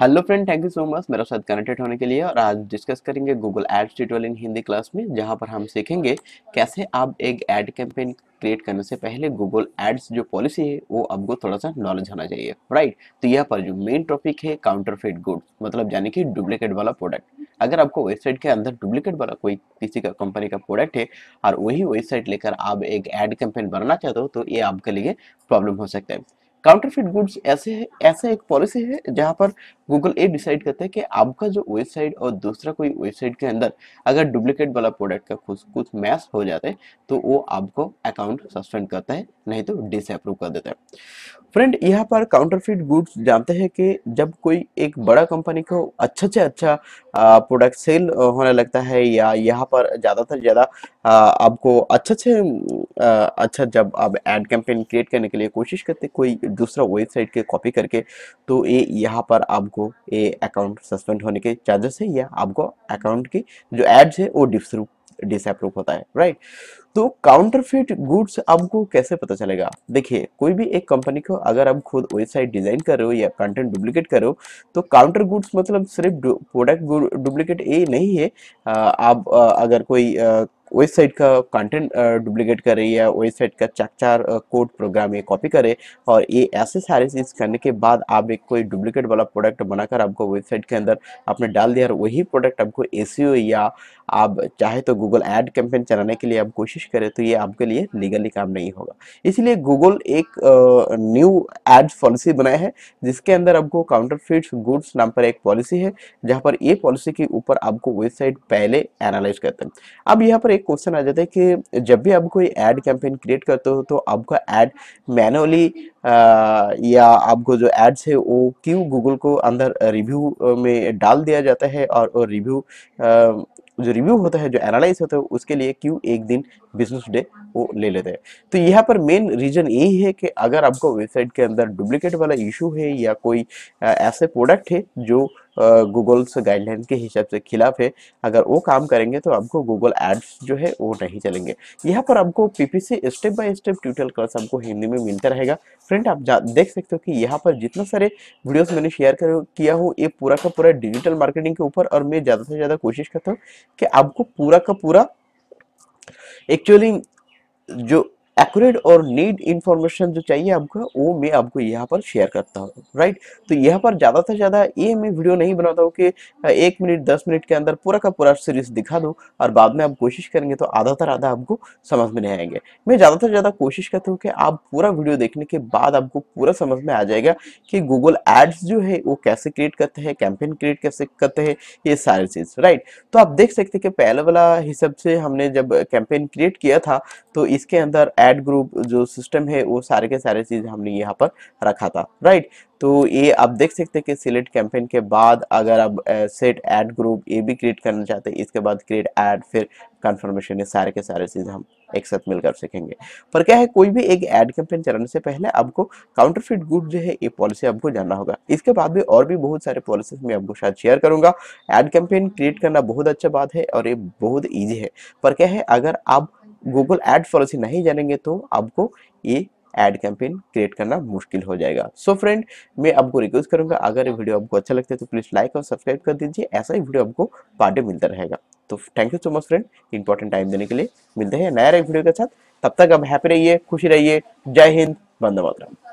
hello friend thank you so much मेरे साथ connected होने के लिए और आज डिस्कस करेंगे Google ads tutorial in Hindi class में जहां पर हम सीखेंगे कैसे आप एक एड कैंपेन क्रिएट करने से पहले गूगल एड्स जो पॉलिसी है वो आपको थोड़ा सा नॉलेज होना चाहिए राइट तो यहाँ पर जो मेन टॉपिक है काउंटरफेट गुड्स मतलब यानी कि डुप्लीकेट वाला प्रोडक्ट अगर आपको वेबसाइट के अंदर डुप्लीकेट वाला कोई किसी का कंपनी का प्रोडक्ट है और वही वेबसाइट लेकर आप एक एड कैंपेन बनाना चाहते हो तो ये आपके लिए प्रॉब्लम हो सकता है काउंटरफिट गुड्स ऐसे है ऐसे एक पॉलिसी है जहाँ पर गूगल ये डिसाइड करता है कि आपका जो वेबसाइट और दूसरा कोई वेबसाइट के अंदर अगर डुप्लीकेट वाला प्रोडक्ट का कुछ कुछ मैच हो जाता है तो वो आपको अकाउंट सस्पेंड करता है नहीं तो डिसअप्रूव कर देता है फ्रेंड यहाँ पर काउंटरफिट गुड्स जानते हैं कि जब कोई एक बड़ा कंपनी को अच्छा से अच्छा प्रोडक्ट सेल होने लगता है या यहाँ पर ज़्यादातर ज़्यादा आपको अच्छा से अच्छा जब आप एड कैंपेन क्रिएट करने के लिए कोशिश करते कोई दूसरा वेबसाइट के कॉपी करके तो ये यहाँ पर आपको आपको ये अकाउंट सस्पेंड होने के चार्जेस है या आपको अकाउंट की जो एड्स है वो डिसरूप डिसअप्रूव होता है राइट तो काउंटरफिट गुड्स आपको कैसे पता चलेगा देखिए कोई भी एक कंपनी को अगर आप खुद वेबसाइट डिजाइन कर रहे हो या कंटेंट डुप्लीकेट कर रहे हो तो काउंटर गुड्स मतलब सिर्फ प्रोडक्ट डुप्लीकेट ये नहीं है आप अगर कोई वेबसाइट का कंटेंट डुप्लीकेट करे या वेबसाइट का चार कोड प्रोग्राम ये कॉपी करे और ये ऐसे सारे चीज़ करने के बाद आप एक कोई डुप्लीकेट वाला प्रोडक्ट बनाकर आपको वेबसाइट के अंदर आपने डाल दिया और वही प्रोडक्ट आपको ए या आप चाहे तो गूगल एड कैंपेन चलाने के लिए आप कोशिश करें तो ये आपके लिए लीगली काम नहीं होगा इसलिए गूगल एक न्यू एड्स पॉलिसी बनाया है जिसके अंदर आपको काउंटर गुड्स नाम पर एक पॉलिसी है जहाँ पर ये पॉलिसी के ऊपर आपको वेबसाइट पहले एनालाइज करते हैं अब यहाँ पर एक क्वेश्चन आ जाता है कि जब भी आप कोई एड कैंपेन क्रिएट करते हो तो आपका एड मैनुअली या आपको जो एड्स है वो क्यों गूगल को अंदर रिव्यू में डाल दिया जाता है और रिव्यू जो रिव्यू होता है जो एनालाइज होता है उसके लिए क्यों एक दिन बिजनेस डे वो ले लेते हैं तो यहाँ पर मेन रीजन यही है कि अगर आपको वेबसाइट के अंदर डुप्लीकेट वाला इशू है या कोई ऐसे प्रोडक्ट है जो गूगल से गाइडलाइन के हिसाब से खिलाफ है अगर वो काम करेंगे तो आपको गूगल एड्स जो है वो नहीं चलेंगे यहाँ पर आपको PPC step by step tutorial class आपको हिंदी में मिलता रहेगा फ्रेंड आप देख सकते हो कि यहाँ पर जितना सारे वीडियोस मैंने शेयर कर किया हूँ ये पूरा का पूरा डिजिटल मार्केटिंग के ऊपर और मैं ज़्यादा से ज़्यादा कोशिश करता हूँ कि आपको पूरा का पूरा एक्चुअली जो एक्यूरेट और नीड इन्फॉर्मेशन जो चाहिए आपको वो मैं आपको यहाँ पर शेयर करता हूँ राइट तो यहाँ पर ज़्यादा से ज़्यादा ये मैं वीडियो नहीं बनाता हूँ कि एक मिनट दस मिनट के अंदर पूरा का पूरा सीरीज दिखा दो और बाद में आप कोशिश करेंगे तो तर आधा आपको समझ में नहीं आएंगे मैं ज़्यादा से ज़्यादा कोशिश करता हूँ कि आप पूरा वीडियो देखने के बाद आपको पूरा समझ में आ जाएगा कि गूगल एड्स जो है वो कैसे क्रिएट करते हैं कैंपेन क्रिएट कैसे करते हैं ये सारी चीज़ राइट तो आप देख सकते हैं कि पहले वाला हिसाब से हमने जब कैंपेन क्रिएट किया था तो इसके अंदर एड एड ग्रुप जो सिस्टम है वो सारे के सारे चीज हमने यहाँ पर रखा था राइट तो ये आप देख सकते हैं कि सिलेक्ट कैंपेन के बाद अगर आप सेट एड ग्रुप ये भी क्रिएट करना चाहते हैं इसके बाद क्रिएट एड फिर कन्फर्मेशन ये सारे के सारे चीज़ हम एक साथ मिलकर सीखेंगे पर क्या है कोई भी एक एड कैंपेन चलाने से पहले आपको काउंटर फिट गुड जो है ये पॉलिसी आपको जानना होगा इसके बाद भी और भी बहुत सारे पॉलिसी मैं आपको शायद शेयर करूंगा एड कैंपेन क्रिएट करना बहुत अच्छा बात है और ये बहुत ईजी है पर क्या है अगर आप गूगल एड पॉलिसी नहीं जानेंगे तो आपको ये एड कैंपेन क्रिएट करना मुश्किल हो जाएगा सो so फ्रेंड मैं आपको रिक्वेस्ट करूंगा अगर ये वीडियो आपको अच्छा लगता है तो प्लीज़ लाइक और सब्सक्राइब कर दीजिए ऐसा ही वीडियो आपको पार्टी मिलता रहेगा तो thank you so much friend important time देने के लिए मिलते हैं नया वीडियो के साथ तब तक आप हैप्पी रहिए खुशी रहिए जय हिंद बंदा मातरम